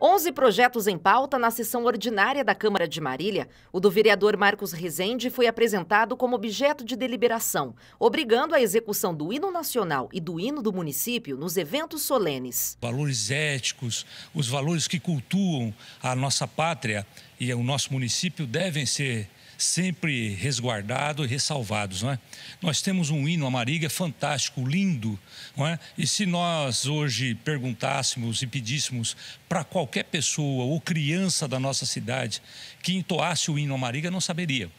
11 projetos em pauta na sessão ordinária da Câmara de Marília, o do vereador Marcos Rezende foi apresentado como objeto de deliberação, obrigando a execução do hino nacional e do hino do município nos eventos solenes. Valores éticos, os valores que cultuam a nossa pátria e o nosso município devem ser sempre resguardado e ressalvados. Não é? Nós temos um hino Amariga fantástico, lindo. Não é? E se nós hoje perguntássemos e pedíssemos para qualquer pessoa ou criança da nossa cidade que entoasse o hino Amariga, não saberia.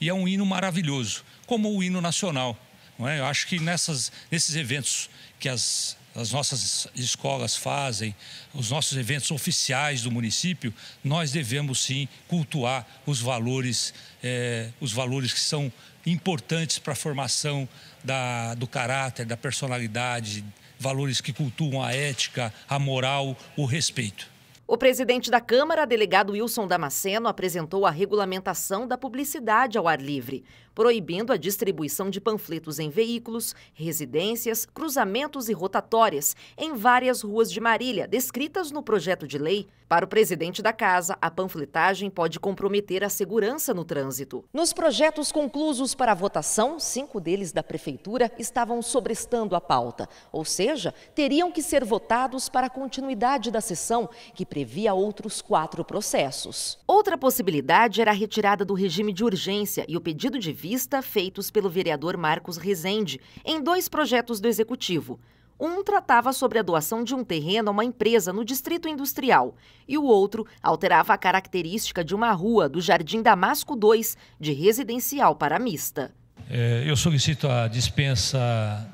E é um hino maravilhoso, como o hino nacional. Não é? Eu acho que nessas, nesses eventos que as as nossas escolas fazem, os nossos eventos oficiais do município, nós devemos sim cultuar os valores, eh, os valores que são importantes para a formação da, do caráter, da personalidade, valores que cultuam a ética, a moral, o respeito. O presidente da Câmara, delegado Wilson Damasceno, apresentou a regulamentação da publicidade ao ar livre, proibindo a distribuição de panfletos em veículos, residências, cruzamentos e rotatórias em várias ruas de Marília, descritas no projeto de lei. Para o presidente da casa, a panfletagem pode comprometer a segurança no trânsito. Nos projetos conclusos para votação, cinco deles da Prefeitura estavam sobrestando a pauta, ou seja, teriam que ser votados para a continuidade da sessão, que previa outros quatro processos. Outra possibilidade era a retirada do regime de urgência e o pedido de vista feitos pelo vereador Marcos Rezende em dois projetos do Executivo. Um tratava sobre a doação de um terreno a uma empresa no distrito industrial e o outro alterava a característica de uma rua do Jardim Damasco 2 de residencial para mista. É, eu solicito a dispensa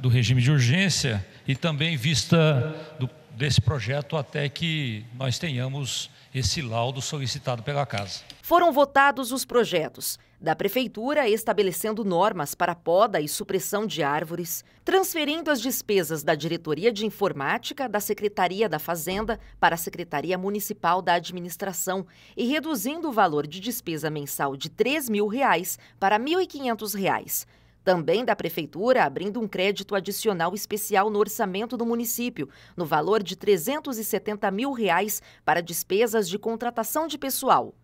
do regime de urgência e também vista do desse projeto até que nós tenhamos esse laudo solicitado pela Casa. Foram votados os projetos da Prefeitura estabelecendo normas para poda e supressão de árvores, transferindo as despesas da Diretoria de Informática da Secretaria da Fazenda para a Secretaria Municipal da Administração e reduzindo o valor de despesa mensal de R$ 3.000 mil reais para R$ 1.500 também da Prefeitura, abrindo um crédito adicional especial no orçamento do município, no valor de R$ 370 mil reais para despesas de contratação de pessoal.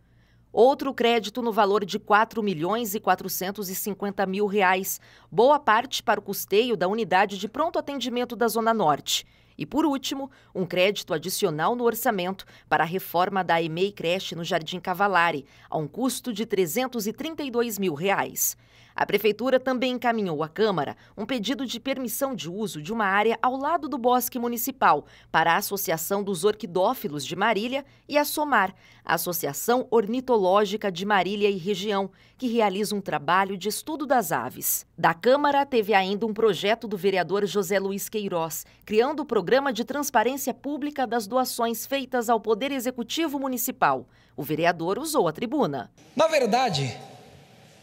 Outro crédito no valor de 4 milhões e 450 mil reais, boa parte para o custeio da unidade de pronto atendimento da Zona Norte. E, por último, um crédito adicional no orçamento para a reforma da EMEI Creche no Jardim Cavalari, a um custo de R$ 332 mil. Reais. A Prefeitura também encaminhou à Câmara um pedido de permissão de uso de uma área ao lado do Bosque Municipal para a Associação dos Orquidófilos de Marília e a SOMAR, a Associação Ornitológica de Marília e Região, que realiza um trabalho de estudo das aves. Da Câmara, teve ainda um projeto do vereador José Luiz Queiroz, criando o Programa de Transparência Pública das Doações Feitas ao Poder Executivo Municipal. O vereador usou a tribuna. Na verdade,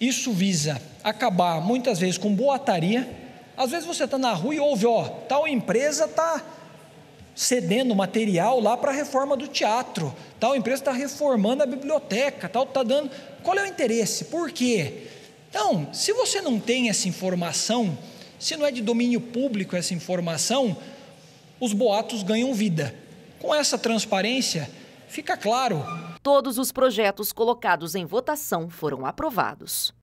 isso visa acabar muitas vezes com boataria. Às vezes você está na rua e ouve, ó, tal empresa está cedendo material lá para a reforma do teatro, tal empresa está reformando a biblioteca, tal está dando. Qual é o interesse? Por quê? Então, se você não tem essa informação, se não é de domínio público essa informação, os boatos ganham vida. Com essa transparência, fica claro Todos os projetos colocados em votação foram aprovados.